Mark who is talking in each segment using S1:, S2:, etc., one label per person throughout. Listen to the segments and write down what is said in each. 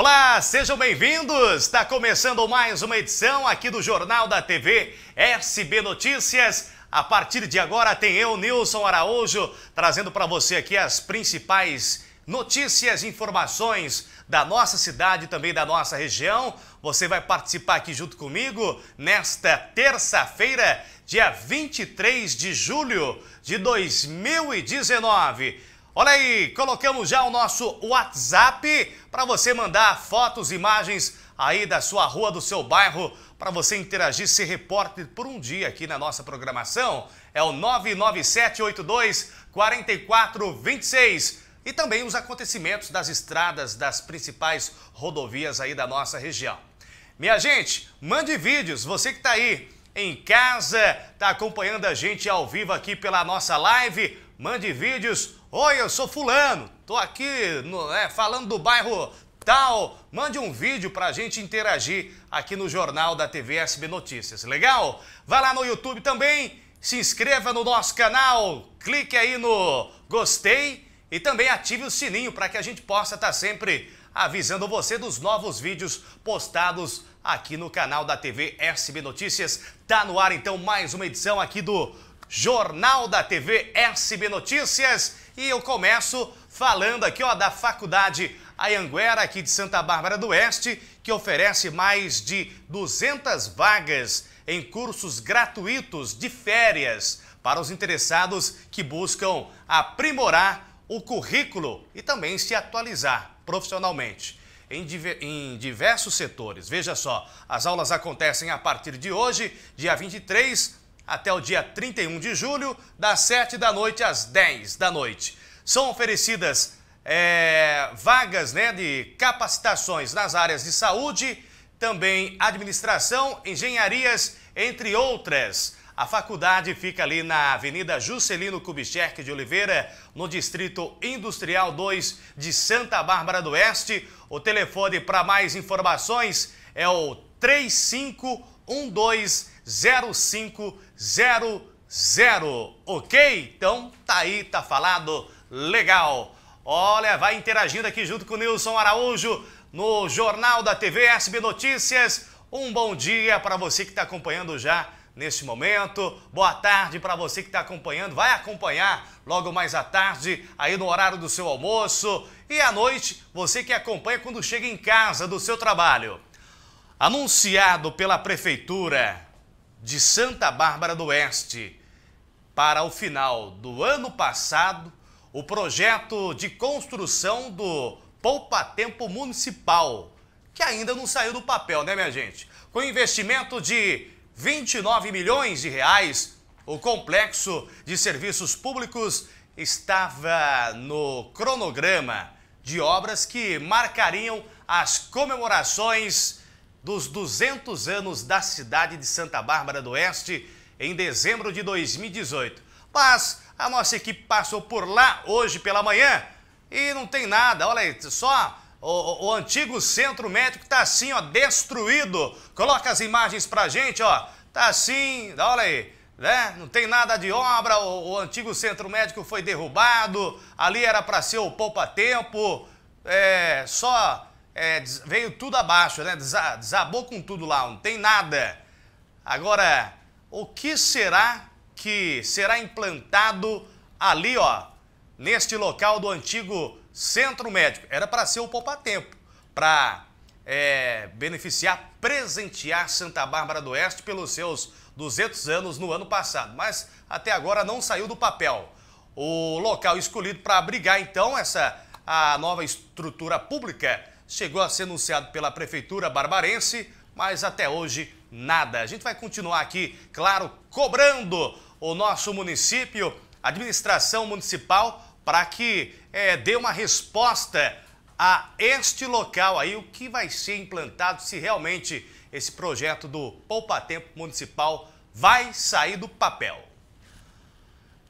S1: Olá, sejam bem-vindos! Está começando mais uma edição aqui do Jornal da TV SB Notícias. A partir de agora tem eu, Nilson Araújo, trazendo para você aqui as principais notícias, informações da nossa cidade e também da nossa região. Você vai participar aqui junto comigo nesta terça-feira, dia 23 de julho de 2019. Olha aí, colocamos já o nosso WhatsApp para você mandar fotos, imagens aí da sua rua, do seu bairro, para você interagir, ser repórter por um dia aqui na nossa programação. É o 99782 4426 e também os acontecimentos das estradas das principais rodovias aí da nossa região. Minha gente, mande vídeos, você que está aí em casa, está acompanhando a gente ao vivo aqui pela nossa live, mande vídeos Oi, eu sou fulano, tô aqui no, é, falando do bairro tal. Mande um vídeo pra gente interagir aqui no Jornal da TV SB Notícias, legal? Vai lá no YouTube também, se inscreva no nosso canal, clique aí no gostei e também ative o sininho para que a gente possa estar tá sempre avisando você dos novos vídeos postados aqui no canal da TV SB Notícias. Tá no ar então mais uma edição aqui do Jornal da TV SB Notícias. E eu começo falando aqui ó, da Faculdade Ayanguera, aqui de Santa Bárbara do Oeste, que oferece mais de 200 vagas em cursos gratuitos de férias para os interessados que buscam aprimorar o currículo e também se atualizar profissionalmente em, diversos setores. Veja só, as aulas acontecem a partir de hoje, dia 23, até o dia 31 de julho, das 7 da noite às 10 da noite. São oferecidas é, vagas né, de capacitações nas áreas de saúde, também administração, engenharias, entre outras. A faculdade fica ali na Avenida Juscelino Kubitschek de Oliveira, no Distrito Industrial 2 de Santa Bárbara do Oeste. O telefone para mais informações é o 35 120500, ok? Então tá aí, tá falado, legal. Olha, vai interagindo aqui junto com o Nilson Araújo no Jornal da TV SB Notícias. Um bom dia para você que está acompanhando já neste momento. Boa tarde para você que está acompanhando. Vai acompanhar logo mais à tarde, aí no horário do seu almoço. E à noite, você que acompanha quando chega em casa do seu trabalho anunciado pela Prefeitura de Santa Bárbara do Oeste para o final do ano passado o projeto de construção do poupatempo municipal, que ainda não saiu do papel, né, minha gente? Com investimento de 29 milhões de reais, o complexo de serviços públicos estava no cronograma de obras que marcariam as comemorações dos 200 anos da cidade de Santa Bárbara do Oeste em dezembro de 2018. Mas a nossa equipe passou por lá hoje pela manhã e não tem nada. Olha aí, só o, o antigo centro médico está assim, ó, destruído. Coloca as imagens pra gente, ó. Tá assim, olha aí. Né? Não tem nada de obra, o, o, antigo centro médico foi derrubado, ali era para ser o poupa-tempo, é, só é, veio tudo abaixo, né? Desabou com tudo lá, não tem nada. Agora, o que será que será implantado ali, ó, neste local do antigo centro médico? Era para ser o poupa-tempo, para é, beneficiar, presentear Santa Bárbara do Oeste pelos seus 200 anos no ano passado, mas até agora não saiu do papel. O local escolhido para abrigar, então, essa a nova estrutura pública chegou a ser anunciado pela Prefeitura Barbarense, mas até hoje nada. A gente vai continuar aqui, claro, cobrando o nosso município, a administração municipal, para que é, dê uma resposta a este local aí, o que vai ser implantado se realmente esse projeto do Poupa Tempo Municipal vai sair do papel.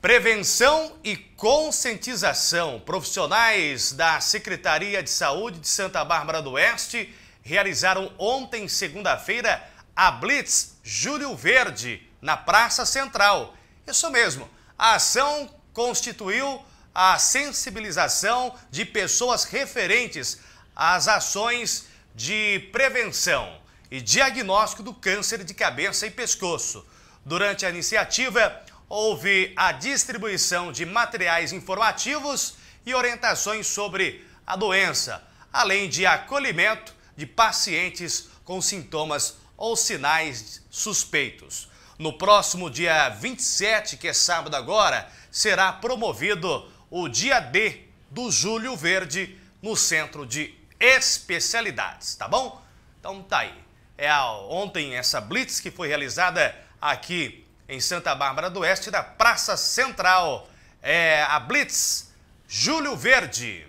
S1: Prevenção e conscientização. Profissionais da Secretaria de Saúde de Santa Bárbara do Oeste realizaram ontem, segunda-feira, a Blitz Júlio Verde, na Praça Central. Isso mesmo, a ação constituiu a sensibilização de pessoas referentes às ações de prevenção e diagnóstico do câncer de cabeça e pescoço. Durante a iniciativa, houve a distribuição de materiais informativos e orientações sobre a doença, além de acolhimento de pacientes com sintomas ou sinais suspeitos. No próximo dia 27, que é sábado agora, será promovido o Dia D do Júlio Verde no Centro de Especialidades, tá bom? Então tá aí. É a, ontem essa blitz que foi realizada aqui em Santa Bárbara do Oeste, da Praça Central. É a Blitz Júlio Verde.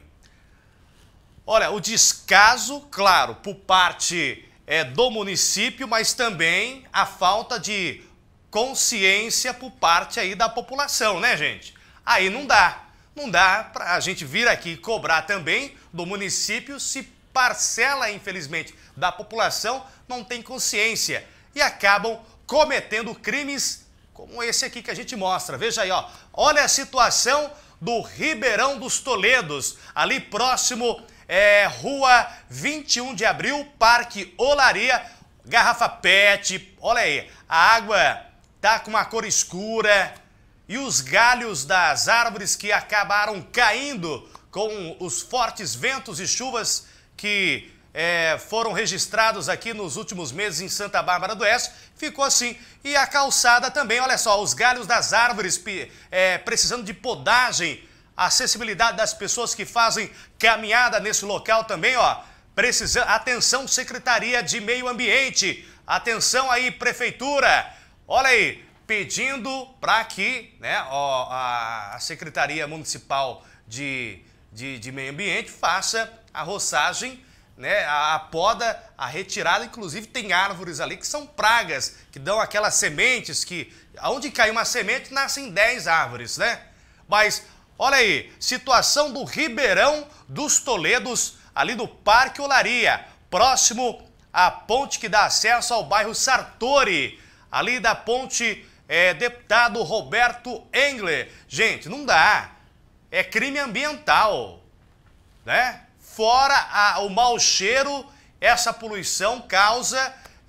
S1: Olha, o descaso, claro, por parte é, do município, mas também a falta de consciência por parte aí da população, né, gente? Aí não dá. Não dá para a gente vir aqui cobrar também do município se parcela, infelizmente, da população não tem consciência e acabam cometendo crimes como esse aqui que a gente mostra. Veja aí, ó. olha a situação do Ribeirão dos Toledos, ali próximo é, Rua 21 de Abril, Parque Olaria, garrafa PET. Olha aí, a água tá com uma cor escura e os galhos das árvores que acabaram caindo com os fortes ventos e chuvas que é, foram registrados aqui nos últimos meses em Santa Bárbara do Oeste, ficou assim. E a calçada também, olha só, os galhos das árvores é, precisando de podagem, a acessibilidade das pessoas que fazem caminhada nesse local também, ó. Precisa... Atenção, Secretaria de Meio Ambiente, atenção aí, Prefeitura, olha aí, pedindo para que né, ó, a Secretaria Municipal de, de, de Meio Ambiente faça a roçagem né? A, a poda, a retirada, inclusive tem árvores ali que são pragas, que dão aquelas sementes que aonde cai uma semente nascem 10 árvores, né? Mas olha aí, situação do Ribeirão dos Toledos, ali do Parque Olaria, próximo à ponte que dá acesso ao bairro Sartori, ali da ponte é, deputado Roberto Engler. Gente, não dá. É crime ambiental, né? fora a, o mau cheiro, essa poluição causa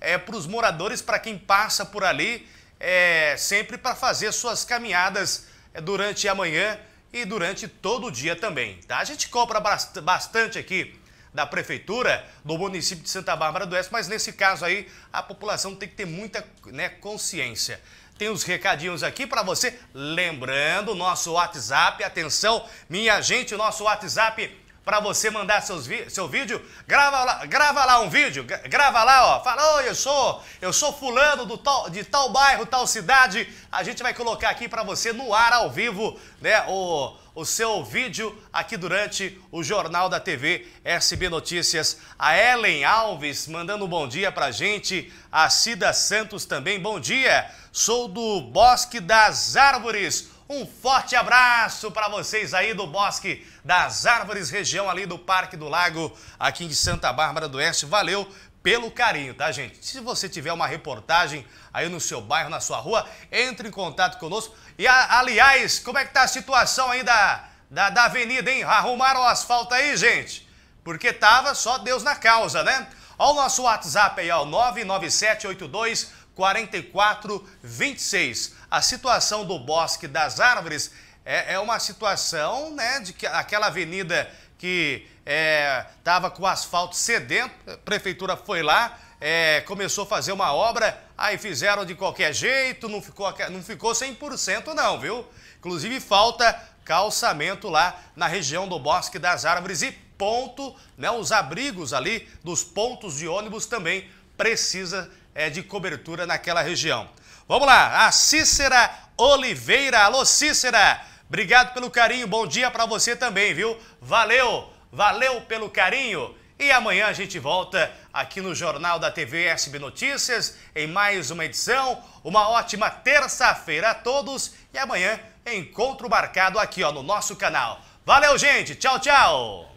S1: é, eh, para os moradores, para quem passa por ali, é, sempre para fazer suas caminhadas eh, durante a manhã e durante todo o dia também. Tá? A gente compra bastante aqui da prefeitura do município de Santa Bárbara do Oeste, mas nesse caso aí a população tem que ter muita né, consciência. Tem os recadinhos aqui para você, lembrando nosso WhatsApp, atenção, minha gente, o nosso WhatsApp para você mandar seus seu vídeo, grava lá, grava lá um vídeo, grava lá, ó, fala, oi, eu sou, eu sou fulano do tal, de tal bairro, tal cidade, a gente vai colocar aqui para você no ar ao vivo, né, o, o seu vídeo aqui durante o Jornal da TV SB Notícias. A Ellen Alves mandando um bom dia para gente, a Cida Santos também, bom dia, sou do Bosque das Árvores, um forte abraço para vocês aí do Bosque das Árvores, região ali do Parque do Lago, aqui em Santa Bárbara do Oeste. Valeu pelo carinho, tá, gente? Se você tiver uma reportagem aí no seu bairro, na sua rua, entre em contato conosco. E, aliás, como é que tá a situação aí da, da, da avenida, hein? Arrumaram o asfalto aí, gente? Porque tava só Deus na causa, né? Olha o nosso WhatsApp aí, ó, 99782 4426. A situação do Bosque das Árvores é, é uma situação né, de que aquela avenida que estava é, com asfalto sedento, a prefeitura foi lá, é, começou a fazer uma obra, aí fizeram de qualquer jeito, não ficou, não ficou 100% não, viu? Inclusive falta calçamento lá na região do Bosque das Árvores e ponto, né, os abrigos ali dos pontos de ônibus também precisa é, de cobertura naquela região. Vamos lá, a Cícera Oliveira. Alô, Cícera! Obrigado pelo carinho, bom dia para você também, viu? Valeu, valeu pelo carinho. E amanhã a gente volta aqui no Jornal da TV SB Notícias em mais uma edição. Uma ótima terça-feira a todos e amanhã encontro marcado aqui ó, no nosso canal. Valeu, gente! Tchau, tchau!